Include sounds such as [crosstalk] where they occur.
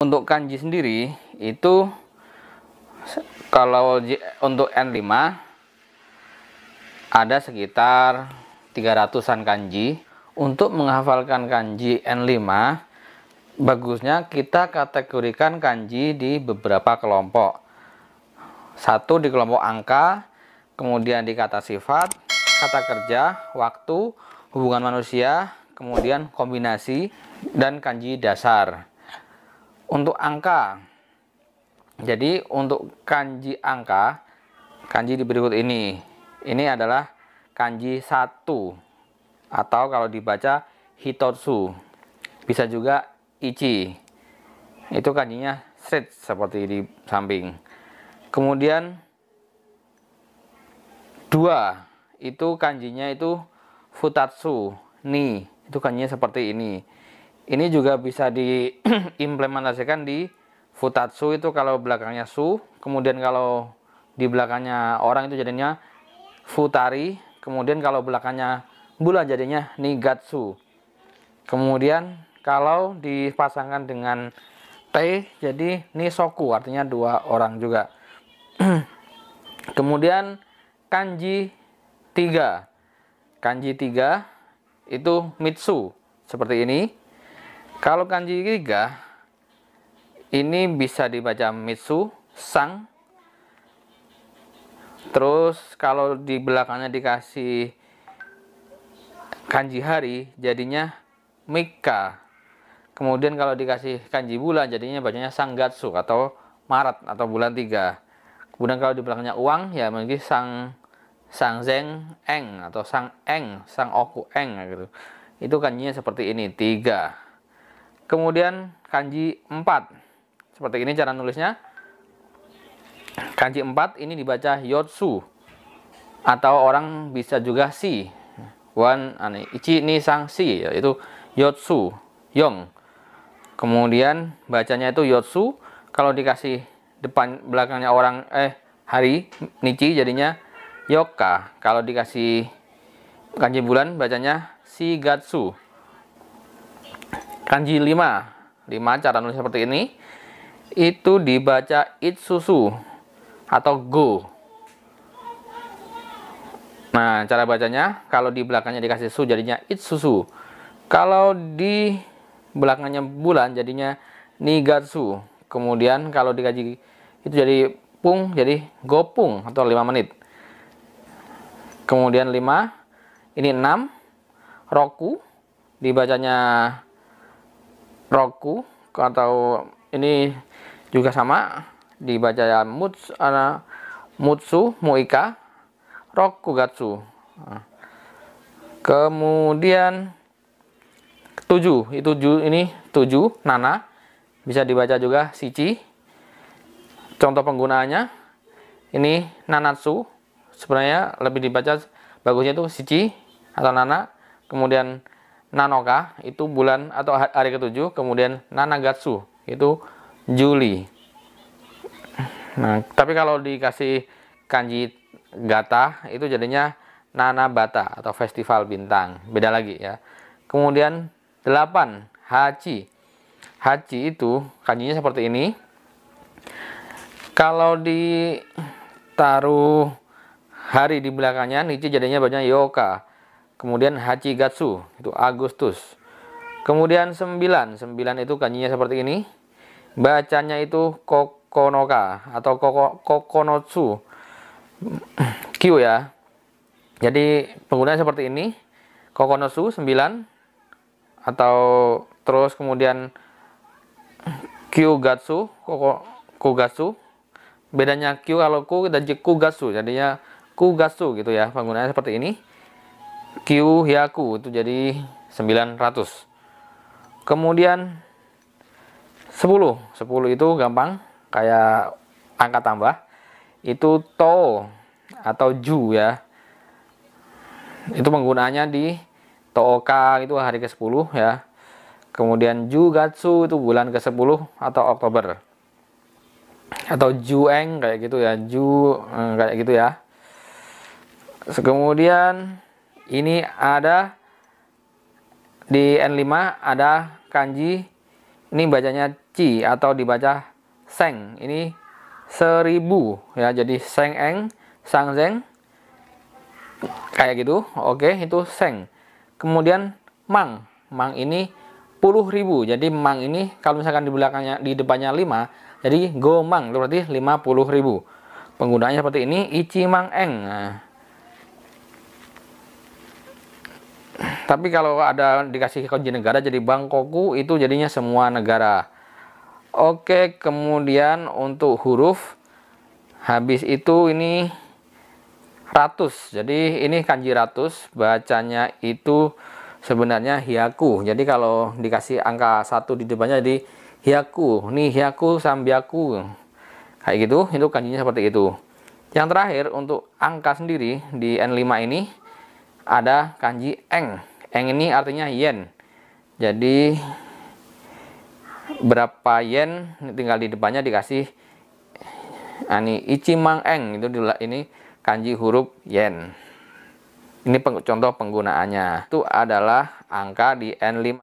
Untuk kanji sendiri itu kalau untuk N5 ada sekitar 300-an kanji. Untuk menghafalkan kanji N5 bagusnya kita kategorikan kanji di beberapa kelompok. Satu di kelompok angka, kemudian di kata sifat, kata kerja, waktu, hubungan manusia, kemudian kombinasi, dan kanji dasar untuk angka. Jadi untuk kanji angka, kanji di berikut ini. Ini adalah kanji satu atau kalau dibaca hitotsu. Bisa juga ichi. Itu kanjinya straight seperti di samping. Kemudian dua, itu kanjinya itu futatsu ni. Itu kanjinya seperti ini. Ini juga bisa diimplementasikan di futatsu itu kalau belakangnya su, kemudian kalau di belakangnya orang itu jadinya futari, kemudian kalau belakangnya bulan jadinya nigatsu. Kemudian kalau dipasangkan dengan T jadi nisoku artinya dua orang juga. [clears throat] kemudian kanji tiga Kanji tiga itu mitsu seperti ini. Kalau kanji giga ini bisa dibaca Mitsu, Sang. Terus kalau di belakangnya dikasih kanji hari jadinya Mika. Kemudian kalau dikasih kanji bulan jadinya bacanya gatsu atau Maret atau bulan tiga. Kemudian kalau di belakangnya uang ya mungkin Sang Sang Zeng Eng atau Sang Eng, Sang Oku Eng gitu. Itu kanjinya seperti ini, tiga. Kemudian kanji 4. Seperti ini cara nulisnya. Kanji 4 ini dibaca Yotsu. Atau orang bisa juga si. Wan ane ichi ni sang si yaitu Yotsu, Yong. Kemudian bacanya itu Yotsu, kalau dikasih depan belakangnya orang eh hari Nichi jadinya Yoka. Kalau dikasih kanji bulan bacanya Shigatsu. Kanji 5. 5 cara nulis seperti ini. Itu dibaca susu atau go. Nah, cara bacanya kalau di belakangnya dikasih su jadinya susu. Kalau di belakangnya bulan jadinya nigatsu. Kemudian kalau dikaji itu jadi pung jadi gopung atau 5 menit. Kemudian 5 ini 6 roku dibacanya roku atau ini juga sama dibaca ya muts ana mutsu muika roku gatsu nah. kemudian tujuh itu tujuh ini tujuh nana bisa dibaca juga sici contoh penggunaannya ini nanatsu sebenarnya lebih dibaca bagusnya itu sici atau nana kemudian Nanoka itu bulan atau hari ketujuh, kemudian Nanagatsu itu Juli. Nah, tapi kalau dikasih kanji gata itu jadinya Nanabata atau Festival Bintang. Beda lagi ya. Kemudian 8 Hachi. Hachi itu kanjinya seperti ini. Kalau ditaruh hari di belakangnya, Nichi jadinya banyak Yoka. Kemudian Hachigatsu itu Agustus. Kemudian 9, 9 itu kanjinya seperti ini. Bacanya itu Kokonoka atau koko, Kokonotsu. Q ya. Jadi penggunaan seperti ini. Kokonotsu 9 atau terus kemudian Kyugatsu, koko, Kugatsu. Bedanya Q kalau Ku dan Gatsu Jadinya Kugatsu gitu ya. Penggunaannya seperti ini. Q Hyaku itu jadi 900 kemudian 10 10 itu gampang kayak angka tambah itu to atau ju ya itu penggunaannya di tooka itu hari ke-10 ya kemudian Ju Gatsu itu bulan ke-10 atau Oktober atau jueng kayak gitu ya ju eh, kayak gitu ya kemudian ini ada di N5 ada kanji ini bacanya ci atau dibaca seng. Ini seribu ya jadi seng eng sang zeng kayak gitu oke itu seng kemudian mang mang ini puluh ribu jadi mang ini kalau misalkan di belakangnya di depannya lima jadi go mang berarti lima puluh ribu penggunaannya seperti ini ichi mang eng nah, Tapi kalau ada dikasih kunci negara jadi bank itu jadinya semua negara. Oke, kemudian untuk huruf habis itu ini ratus. Jadi ini kanji ratus bacanya itu sebenarnya hiaku. Jadi kalau dikasih angka satu di depannya jadi hiaku. Nih hiaku sambiaku. Kayak gitu, itu kanjinya seperti itu. Yang terakhir untuk angka sendiri di N5 ini ada kanji eng. Eng ini artinya yen. Jadi berapa yen tinggal di depannya dikasih ani ichimang eng itu ini kanji huruf yen. Ini contoh penggunaannya. Itu adalah angka di N5.